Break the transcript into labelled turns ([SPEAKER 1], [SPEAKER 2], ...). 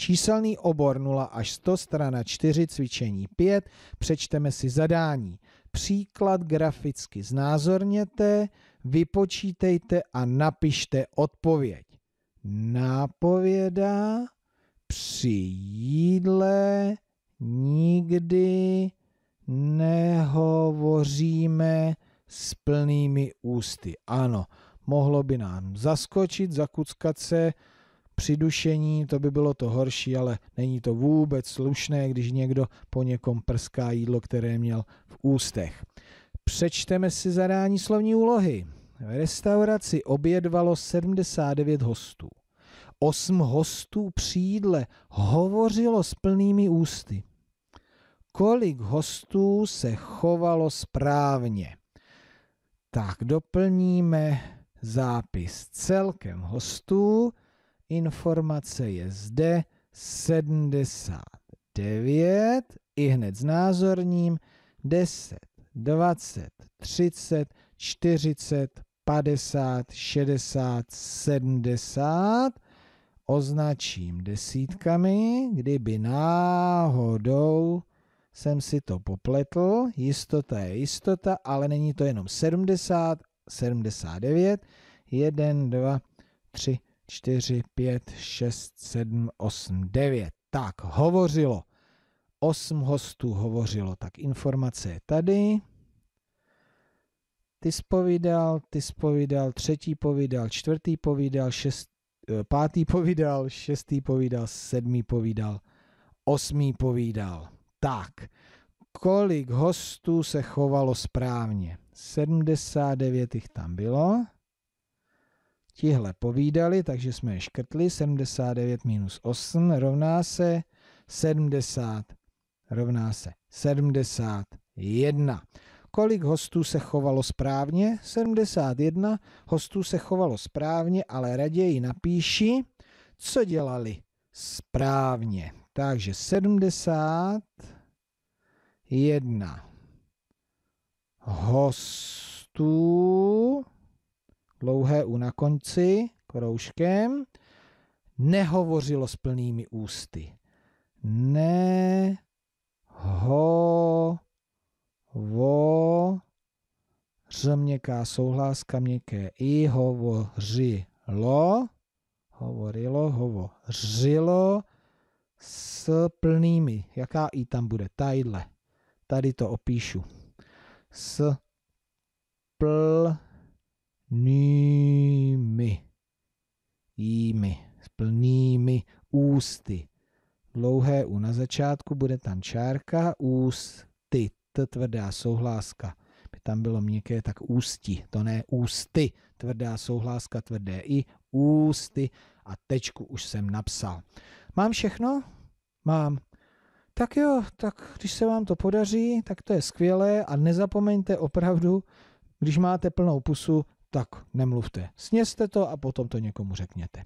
[SPEAKER 1] Číselný obor 0 až 100, strana 4, cvičení 5, přečteme si zadání. Příklad graficky znázorněte, vypočítejte a napište odpověď. Nápověda při jídle nikdy nehovoříme s plnými ústy. Ano, mohlo by nám zaskočit, zakuckat se, přidušení, to by bylo to horší, ale není to vůbec slušné, když někdo po někom prská jídlo, které měl v ústech. Přečteme si zadání slovní úlohy. V restauraci obědvalo 79 hostů. Osm hostů při jídle hovořilo s plnými ústy. Kolik hostů se chovalo správně? Tak doplníme zápis celkem hostů Informace je zde 79, i hned s názorním 10, 20, 30, 40, 50, 60, 70 označím desítkami, kdyby náhodou jsem si to popletl. Jistota je jistota, ale není to jenom 70, 79, 1, 2, 3, 4. 4, 5, 6, 7, 8, 9. Tak, hovořilo. 8 hostů hovořilo. Tak informace je tady. Ty spovídal, ty spovídal, třetí povídal, čtvrtý povídal, šest, eh, pátý povídal, šestý povídal, sedmý povídal, osmý povídal. Tak, kolik hostů se chovalo správně? 79 jich tam bylo tihle povídali, takže jsme je škrtli. 79 minus 8 rovná se 70 rovná se 71. Kolik hostů se chovalo správně? 71 hostů se chovalo správně, ale raději napíši, co dělali správně. Takže 71 hostů dlouhé U na konci, kroužkem, nehovořilo s plnými ústy. Ne, ho, vo, ř měkká souhláska, měkké i, hovořilo, hovorilo, hovořilo s plnými. Jaká i tam bude? Tadyhle. Tady to opíšu. S pl nými, jími, s plnými ústy. Dlouhé U na začátku bude čárka, ústy, t tvrdá souhláska. By tam bylo měkké, tak ústy, to ne ústy, tvrdá souhláska, tvrdé i, ústy a tečku už jsem napsal. Mám všechno? Mám. Tak jo, tak když se vám to podaří, tak to je skvělé a nezapomeňte opravdu, když máte plnou pusu, tak nemluvte. Sněste to a potom to někomu řekněte.